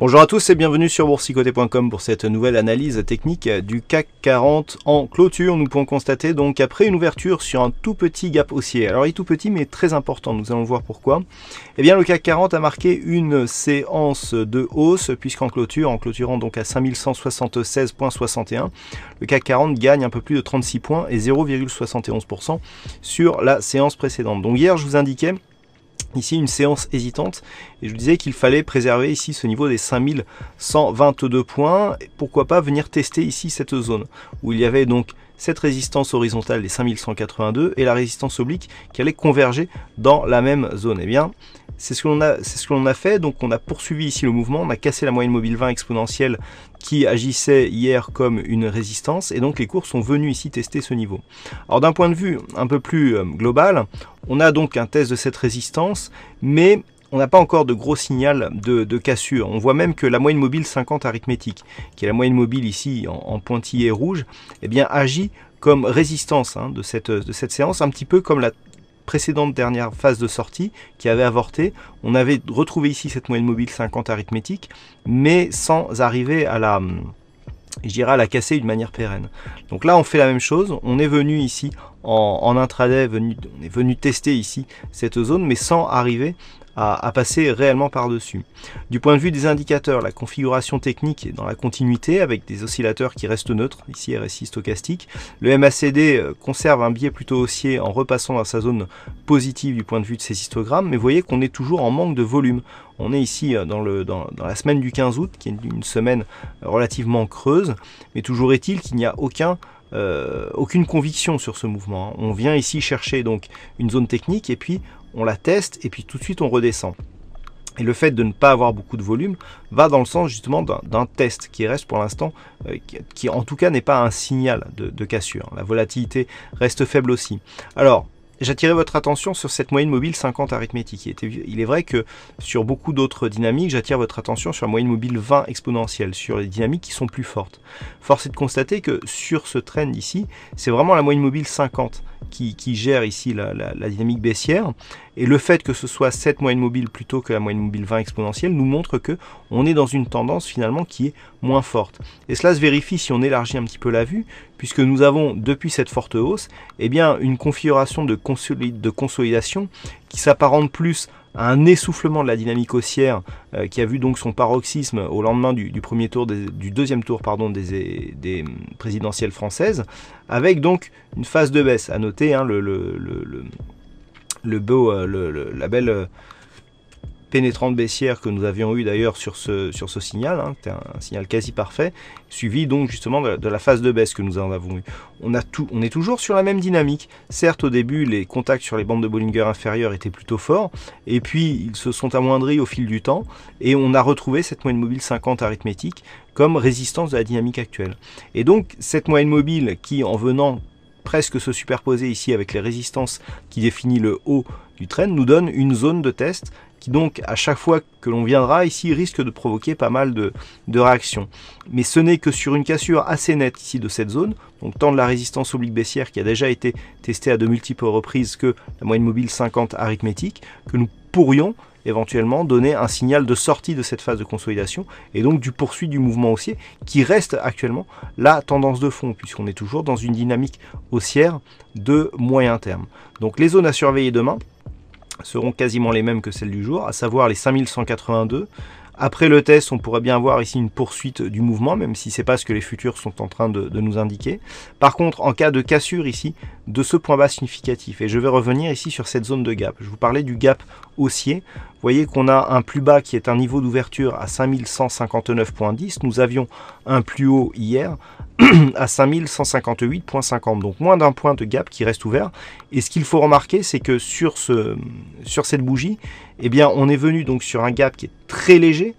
Bonjour à tous et bienvenue sur boursicoté.com pour cette nouvelle analyse technique du CAC 40 en clôture. Nous pouvons constater donc après une ouverture sur un tout petit gap haussier. Alors il est tout petit mais très important, nous allons voir pourquoi. Eh bien le CAC 40 a marqué une séance de hausse puisqu'en clôture, en clôturant donc à 5176.61, le CAC 40 gagne un peu plus de 36 points et 0,71% sur la séance précédente. Donc hier je vous indiquais ici une séance hésitante et je disais qu'il fallait préserver ici ce niveau des 5122 points et pourquoi pas venir tester ici cette zone où il y avait donc cette résistance horizontale des 5182 et la résistance oblique qui allait converger dans la même zone. Et eh bien, c'est ce que a, c'est ce que l'on a fait. Donc, on a poursuivi ici le mouvement, on a cassé la moyenne mobile 20 exponentielle qui agissait hier comme une résistance et donc les cours sont venus ici tester ce niveau. Alors, d'un point de vue un peu plus euh, global, on a donc un test de cette résistance, mais on n'a pas encore de gros signal de, cassure. On voit même que la moyenne mobile 50 arithmétique, qui est la moyenne mobile ici en, pointillé rouge, eh bien agit comme résistance hein, de, cette, de cette séance, un petit peu comme la précédente dernière phase de sortie qui avait avorté. On avait retrouvé ici cette moyenne mobile 50 arithmétique, mais sans arriver à la je dirais à la casser d'une manière pérenne. Donc là, on fait la même chose. On est venu ici en, intraday, venu, on est venu tester ici cette zone, mais sans arriver à, passer réellement par-dessus. Du point de vue des indicateurs, la configuration technique est dans la continuité avec des oscillateurs qui restent neutres, ici RSI stochastique. Le MACD euh, conserve un biais plutôt haussier en repassant dans sa zone positive du point de vue de ses histogrammes, mais vous voyez qu'on est toujours en manque de volume. On est ici euh, dans, le, dans, la semaine du 15 août, qui est une semaine relativement creuse, mais toujours est-il qu'il n'y a aucun euh, aucune conviction sur ce mouvement. Hein. On vient ici chercher donc une zone technique et puis on la teste et puis tout de suite on redescend. Et le fait de ne pas avoir beaucoup de volume va dans le sens justement d'un test qui reste pour l'instant, euh, qui, en tout cas n'est pas un signal de, de cassure. Hein. La volatilité reste faible aussi. Alors, J'attirais votre attention sur cette moyenne mobile 50 arithmétique. Il est vrai que sur beaucoup d'autres dynamiques, j'attire votre attention sur la moyenne mobile 20 exponentielle, sur les dynamiques qui sont plus fortes. Force est de constater que sur ce trend ici, c'est vraiment la moyenne mobile 50 qui, gère ici la, la dynamique baissière. Et le fait que ce soit cette moyenne mobile plutôt que la moyenne mobile 20 exponentielle nous montre que on est dans une tendance finalement qui est moins forte. Et cela se vérifie si on élargit un petit peu la vue, puisque nous avons depuis cette forte hausse, eh bien une configuration de, consolidation qui s'apparente plus à un essoufflement de la dynamique haussière euh, qui a vu donc son paroxysme au lendemain du, premier tour du deuxième tour pardon des, présidentielles françaises avec donc une phase de baisse à noter hein, le le beau, euh, la belle euh, pénétrante baissière que nous avions eu d'ailleurs sur ce, sur ce signal, hein, un, signal quasi parfait, suivi donc justement de, la phase de baisse que nous en avons eu. On, a tout, on est toujours sur la même dynamique. Certes, au début, les contacts sur les bandes de Bollinger inférieures étaient plutôt forts, et puis ils se sont amoindris au fil du temps, et on a retrouvé cette moyenne mobile 50 arithmétique comme résistance de la dynamique actuelle. Et donc, cette moyenne mobile qui, en venant presque se superposer ici avec les résistances qui définit le haut du train, nous donne une zone de test qui donc à chaque fois que l'on viendra ici risque de provoquer pas mal de, de réactions. Mais ce n'est que sur une cassure assez nette ici de cette zone, donc tant de la résistance oblique baissière qui a déjà été testée à de multiples reprises que la moyenne mobile 50 arithmétique, que nous pourrions éventuellement donner un signal de sortie de cette phase de consolidation et donc du poursuite du mouvement haussier qui reste actuellement la tendance de fond puisqu'on est toujours dans une dynamique haussière de moyen terme. Donc les zones à surveiller demain seront quasiment les mêmes que celles du jour, à savoir les 5182, après le test, on pourrait bien voir ici une poursuite du mouvement, même si c'est pas ce que les futurs sont en train de, nous indiquer. Par contre, en cas de cassure ici, de ce point bas significatif, et je vais revenir ici sur cette zone de gap. Je vous parlais du gap haussier vous voyez qu'on a un plus bas qui est un niveau d'ouverture à 5159.10. Nous avions un plus haut hier à 5158.50. Donc moins d'un point de gap qui reste ouvert. Et ce qu'il faut remarquer, c'est que sur, ce, sur cette bougie, eh bien, on est venu donc sur un gap qui est très léger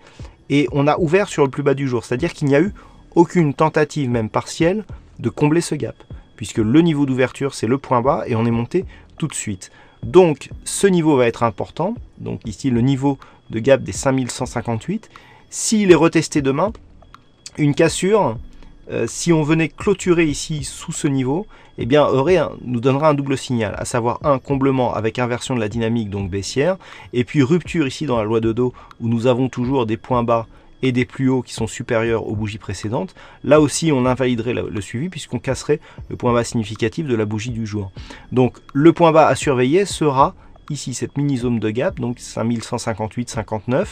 et on a ouvert sur le plus bas du jour. C'est-à-dire qu'il n'y a eu aucune tentative, même partielle, de combler ce gap puisque le niveau d'ouverture c'est le point bas et on est monté tout de suite. Donc ce niveau va être important. Donc ici le niveau de gap des 5158. S'il est retesté demain, une cassure, euh, si on venait clôturer ici sous ce niveau, eh bien aurait nous donnera un double signal, à savoir un comblement avec inversion de la dynamique donc baissière, et puis rupture ici dans la loi de dos, où nous avons toujours des points bas et des plus hauts qui sont supérieurs aux bougies précédentes, là aussi on invaliderait le suivi puisqu'on casserait le point bas significatif de la bougie du jour. Donc le point bas à surveiller sera ici cette mini zone de gap, donc 5158-59,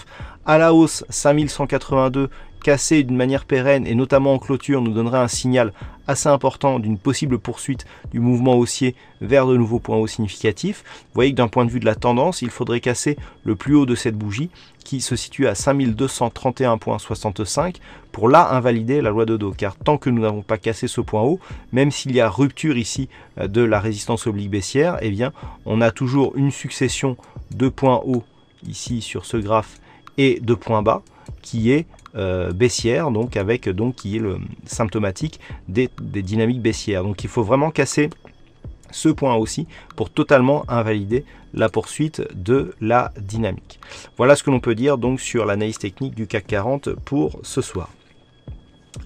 à la hausse 5182 casser d'une manière pérenne et notamment en clôture nous donnerait un signal assez important d'une possible poursuite du mouvement haussier vers de nouveaux points hauts significatifs. Vous voyez que d'un point de vue de la tendance, il faudrait casser le plus haut de cette bougie qui se situe à 5231.65 pour là invalider la loi de dos. Car tant que nous n'avons pas cassé ce point haut, même s'il y a rupture ici euh, de la résistance oblique baissière, eh bien on a toujours une succession de points hauts ici sur ce graphe et de points bas qui est euh, baissière, donc avec donc qui est le symptomatique des, des dynamiques baissières. Donc il faut vraiment casser ce point aussi pour totalement invalider la poursuite de la dynamique. Voilà ce que l'on peut dire donc sur l'analyse technique du CAC 40 pour ce soir.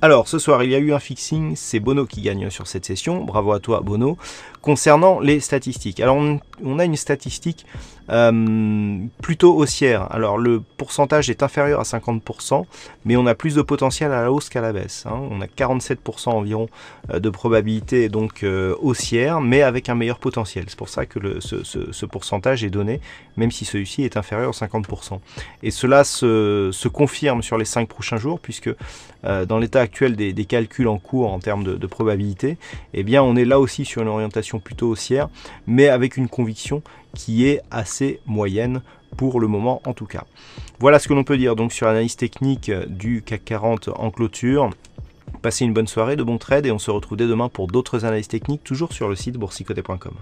Alors, ce soir, il y a eu un fixing, c'est Bono qui gagne sur cette session, bravo à toi Bono. Concernant les statistiques, alors on, a une statistique euh, plutôt haussière. Alors le pourcentage est inférieur à 50%, mais on a plus de potentiel à la hausse qu'à la baisse. Hein. On a 47% environ euh, de probabilité donc euh, haussière, mais avec un meilleur potentiel. C'est pour ça que ce, pourcentage est donné, même si celui-ci est inférieur à 50%. Et cela se, confirme sur les 5 prochains jours, puisque dans les actuel des, calculs en cours en termes de, probabilité, eh bien on est là aussi sur une orientation plutôt haussière, mais avec une conviction qui est assez moyenne pour le moment en tout cas. Voilà ce que l'on peut dire donc sur l'analyse technique euh, du CAC 40 en clôture. Passez une bonne soirée, de bons trades et on se retrouve dès demain pour d'autres analyses techniques toujours sur le site boursicoté.com.